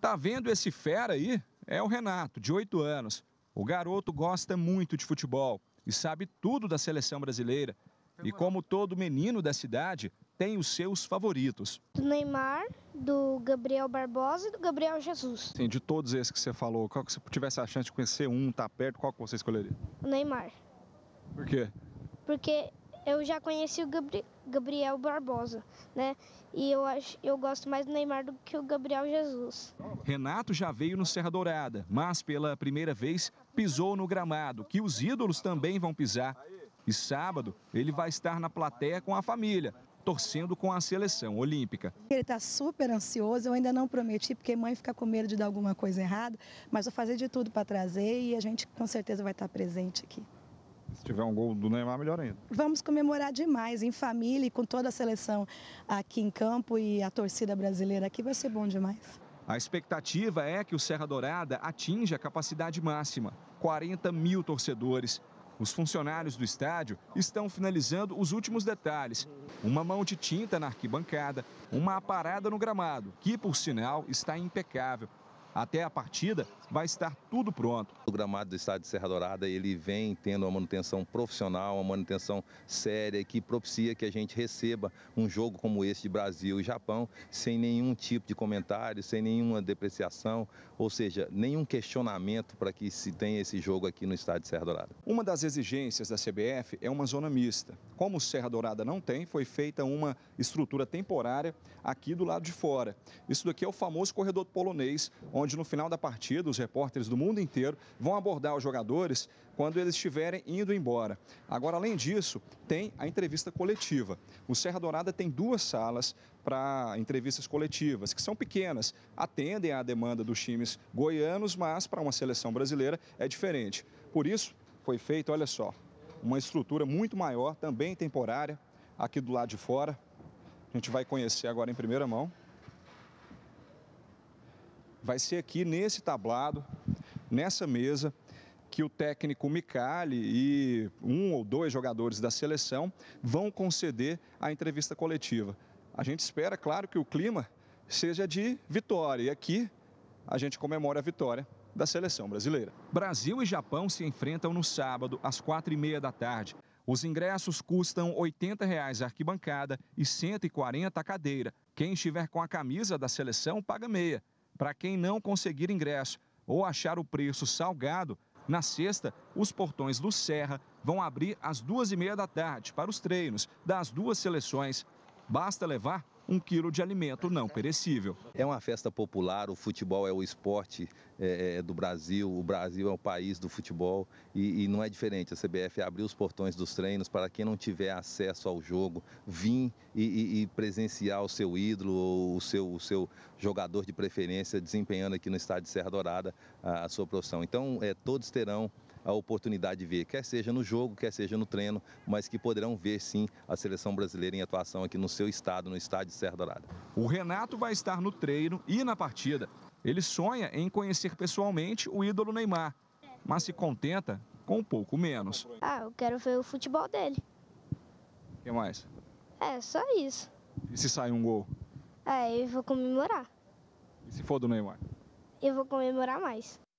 Tá vendo esse fera aí? É o Renato, de 8 anos. O garoto gosta muito de futebol e sabe tudo da seleção brasileira. E como todo menino da cidade, tem os seus favoritos. Do Neymar, do Gabriel Barbosa e do Gabriel Jesus. Sim, de todos esses que você falou, qual que se tivesse a chance de conhecer um, tá perto, qual que você escolheria? O Neymar. Por quê? Porque eu já conheci o Gabri Gabriel Barbosa, né? E eu, acho, eu gosto mais do Neymar do que o Gabriel Jesus. Renato já veio no Serra Dourada, mas pela primeira vez pisou no gramado, que os ídolos também vão pisar. E sábado ele vai estar na plateia com a família, torcendo com a seleção olímpica. Ele está super ansioso, eu ainda não prometi, porque mãe fica com medo de dar alguma coisa errada, mas vou fazer de tudo para trazer e a gente com certeza vai estar presente aqui. Se tiver um gol do Neymar, melhor ainda. Vamos comemorar demais, em família e com toda a seleção aqui em campo e a torcida brasileira aqui vai ser bom demais. A expectativa é que o Serra Dourada atinja a capacidade máxima, 40 mil torcedores. Os funcionários do estádio estão finalizando os últimos detalhes. Uma mão de tinta na arquibancada, uma aparada no gramado, que, por sinal, está impecável. Até a partida vai estar tudo pronto. O gramado do estádio de Serra Dourada ele vem tendo uma manutenção profissional, uma manutenção séria que propicia que a gente receba um jogo como esse de Brasil e Japão sem nenhum tipo de comentário, sem nenhuma depreciação, ou seja, nenhum questionamento para que se tenha esse jogo aqui no estádio de Serra Dourada. Uma das exigências da CBF é uma zona mista. Como Serra Dourada não tem, foi feita uma estrutura temporária aqui do lado de fora. Isso daqui é o famoso corredor polonês, onde no final da partida os repórteres do mundo inteiro vão abordar os jogadores quando eles estiverem indo embora. Agora, além disso, tem a entrevista coletiva. O Serra Dourada tem duas salas para entrevistas coletivas, que são pequenas, atendem à demanda dos times goianos, mas para uma seleção brasileira é diferente. Por isso, foi feito, olha só, uma estrutura muito maior, também temporária, aqui do lado de fora. A gente vai conhecer agora em primeira mão vai ser aqui nesse tablado, nessa mesa, que o técnico Micali e um ou dois jogadores da seleção vão conceder a entrevista coletiva. A gente espera, claro, que o clima seja de vitória. E aqui a gente comemora a vitória da seleção brasileira. Brasil e Japão se enfrentam no sábado, às quatro e meia da tarde. Os ingressos custam R$ 80,00 reais a arquibancada e 140,00 a cadeira. Quem estiver com a camisa da seleção paga meia. Para quem não conseguir ingresso ou achar o preço salgado, na sexta, os portões do Serra vão abrir às duas e meia da tarde para os treinos das duas seleções. Basta levar um quilo de alimento não perecível. É uma festa popular, o futebol é o esporte é, é, do Brasil, o Brasil é o país do futebol e, e não é diferente. A CBF abriu os portões dos treinos para quem não tiver acesso ao jogo vir e, e, e presenciar o seu ídolo ou o seu, o seu jogador de preferência desempenhando aqui no estádio Serra Dourada a, a sua profissão. Então, é, todos terão a oportunidade de ver, quer seja no jogo, quer seja no treino, mas que poderão ver sim a seleção brasileira em atuação aqui no seu estado, no estádio Serra Dourada. O Renato vai estar no treino e na partida. Ele sonha em conhecer pessoalmente o ídolo Neymar, mas se contenta com um pouco menos. Ah, eu quero ver o futebol dele. O que mais? É, só isso. E se sair um gol? É, eu vou comemorar. E se for do Neymar? Eu vou comemorar mais.